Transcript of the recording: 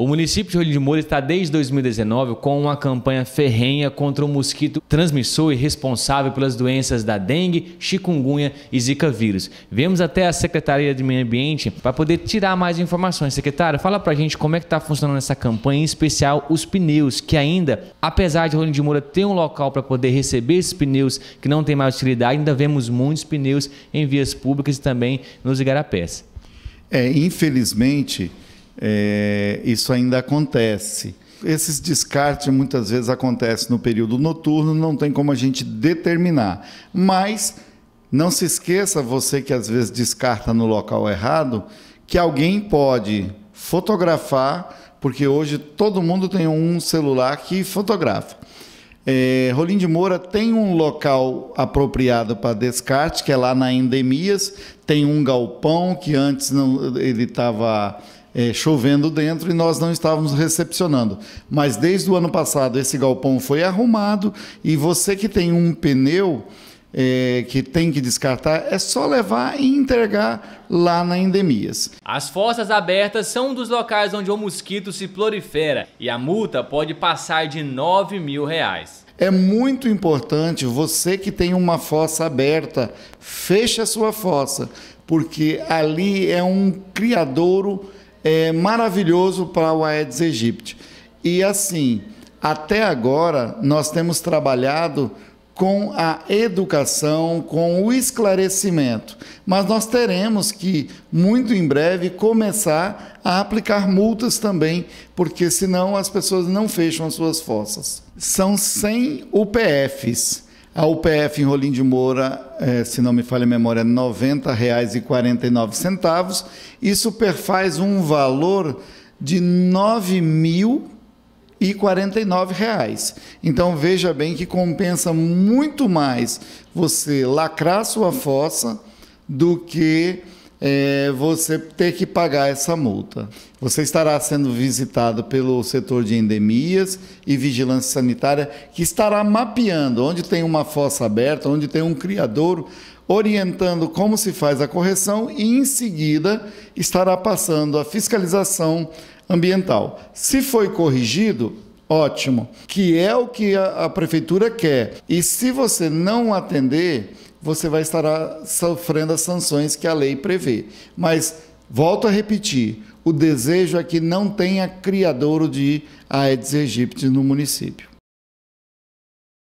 O município de Rolim de Moura está desde 2019 com uma campanha ferrenha contra o mosquito transmissor e responsável pelas doenças da dengue, chikungunya e zika vírus. Vemos até a Secretaria de Meio Ambiente para poder tirar mais informações. Secretário, fala para a gente como é que está funcionando essa campanha, em especial os pneus, que ainda, apesar de Rolim de Moura ter um local para poder receber esses pneus que não tem mais utilidade, ainda vemos muitos pneus em vias públicas e também nos igarapés. É, infelizmente é, isso ainda acontece. Esses descartes muitas vezes acontecem no período noturno, não tem como a gente determinar. Mas não se esqueça, você que às vezes descarta no local errado, que alguém pode fotografar, porque hoje todo mundo tem um celular que fotografa. É, Rolim de Moura tem um local apropriado para descarte, que é lá na Endemias, tem um galpão que antes não, ele estava é, chovendo dentro e nós não estávamos recepcionando. Mas desde o ano passado esse galpão foi arrumado e você que tem um pneu é, que tem que descartar é só levar e entregar lá na endemias. As fossas abertas são um dos locais onde o mosquito se prolifera e a multa pode passar de 9 mil reais. É muito importante você que tem uma fossa aberta, feche a sua fossa, porque ali é um criadouro é, maravilhoso para o Aedes aegypti. E assim, até agora nós temos trabalhado com a educação, com o esclarecimento. Mas nós teremos que, muito em breve, começar a aplicar multas também, porque senão as pessoas não fecham as suas fossas. São 100 UPFs a UPF em Rolim de Moura, eh, se não me falha a memória, R$ 90,49. Isso perfaz um valor de R$ 9.049. Então veja bem que compensa muito mais você lacrar sua fossa do que é, você ter que pagar essa multa. Você estará sendo visitado pelo setor de endemias e vigilância sanitária, que estará mapeando onde tem uma fossa aberta, onde tem um criadouro, orientando como se faz a correção e, em seguida, estará passando a fiscalização ambiental. Se foi corrigido, ótimo, que é o que a, a prefeitura quer. E se você não atender, você vai estar sofrendo as sanções que a lei prevê. Mas, volto a repetir, o desejo é que não tenha criadouro de Aedes aegypti no município.